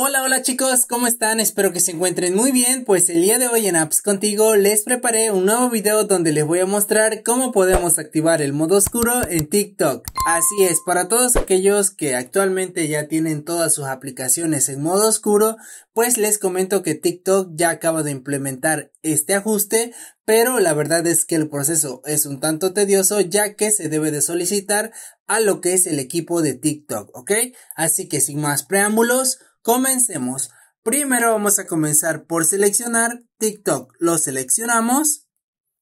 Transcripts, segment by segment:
Hola, hola chicos, ¿cómo están? Espero que se encuentren muy bien, pues el día de hoy en Apps Contigo les preparé un nuevo video donde les voy a mostrar cómo podemos activar el modo oscuro en TikTok. Así es, para todos aquellos que actualmente ya tienen todas sus aplicaciones en modo oscuro, pues les comento que TikTok ya acaba de implementar este ajuste, pero la verdad es que el proceso es un tanto tedioso ya que se debe de solicitar a lo que es el equipo de TikTok, ¿ok? Así que sin más preámbulos, Comencemos. Primero vamos a comenzar por seleccionar TikTok. Lo seleccionamos.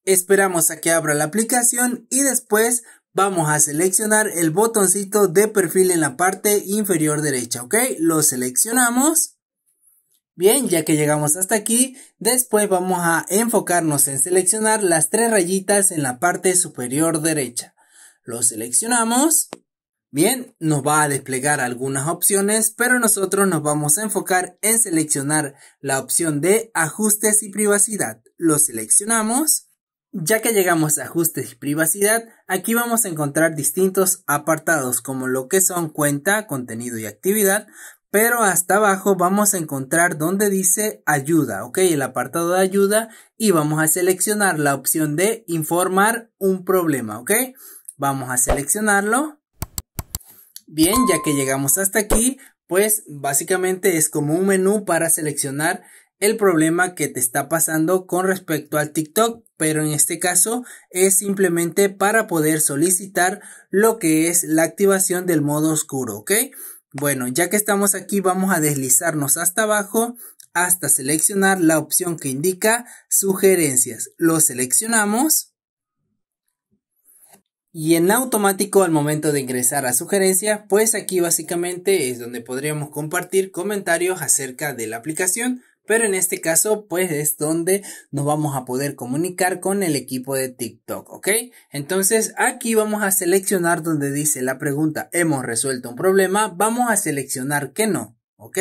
Esperamos a que abra la aplicación y después vamos a seleccionar el botoncito de perfil en la parte inferior derecha, ¿ok? Lo seleccionamos. Bien, ya que llegamos hasta aquí, después vamos a enfocarnos en seleccionar las tres rayitas en la parte superior derecha. Lo seleccionamos. Bien, nos va a desplegar algunas opciones, pero nosotros nos vamos a enfocar en seleccionar la opción de ajustes y privacidad. Lo seleccionamos. Ya que llegamos a ajustes y privacidad, aquí vamos a encontrar distintos apartados como lo que son cuenta, contenido y actividad, pero hasta abajo vamos a encontrar donde dice ayuda, ok, el apartado de ayuda y vamos a seleccionar la opción de informar un problema, ok, vamos a seleccionarlo Bien, ya que llegamos hasta aquí, pues básicamente es como un menú para seleccionar el problema que te está pasando con respecto al TikTok, pero en este caso es simplemente para poder solicitar lo que es la activación del modo oscuro, ¿ok? Bueno, ya que estamos aquí vamos a deslizarnos hasta abajo hasta seleccionar la opción que indica sugerencias. Lo seleccionamos y en automático al momento de ingresar a sugerencias, pues aquí básicamente es donde podríamos compartir comentarios acerca de la aplicación, pero en este caso pues es donde nos vamos a poder comunicar con el equipo de TikTok, ¿ok? Entonces aquí vamos a seleccionar donde dice la pregunta, hemos resuelto un problema, vamos a seleccionar que no, ¿ok?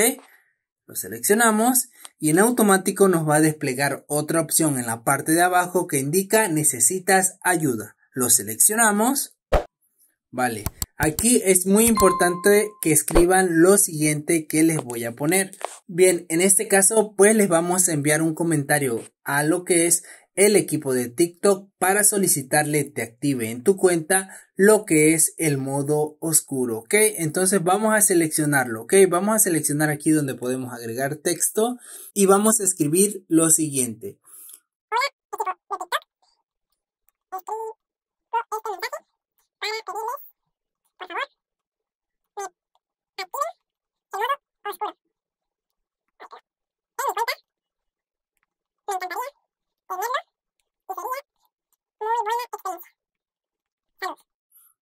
Lo seleccionamos y en automático nos va a desplegar otra opción en la parte de abajo que indica necesitas ayuda lo seleccionamos. Vale, aquí es muy importante que escriban lo siguiente que les voy a poner. Bien, en este caso pues les vamos a enviar un comentario a lo que es el equipo de TikTok para solicitarle te active en tu cuenta lo que es el modo oscuro, ¿ok? Entonces vamos a seleccionarlo, ¿ok? Vamos a seleccionar aquí donde podemos agregar texto y vamos a escribir lo siguiente.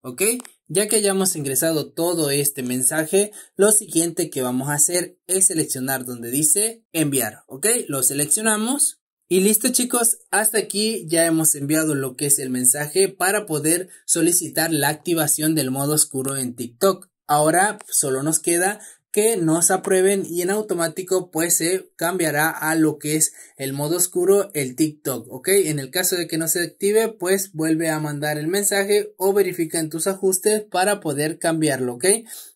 Ok, ya que hayamos ingresado todo este mensaje, lo siguiente que vamos a hacer es seleccionar donde dice enviar. Ok, lo seleccionamos y listo chicos, hasta aquí ya hemos enviado lo que es el mensaje para poder solicitar la activación del modo oscuro en TikTok. Ahora solo nos queda que nos aprueben y en automático pues se cambiará a lo que es el modo oscuro el TikTok ok en el caso de que no se active pues vuelve a mandar el mensaje o verifica en tus ajustes para poder cambiarlo ok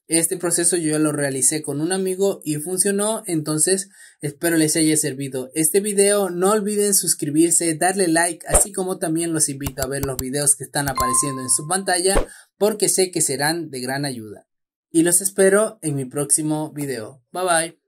este proceso yo lo realicé con un amigo y funcionó entonces espero les haya servido este video no olviden suscribirse darle like así como también los invito a ver los videos que están apareciendo en su pantalla porque sé que serán de gran ayuda y los espero en mi próximo video. Bye bye.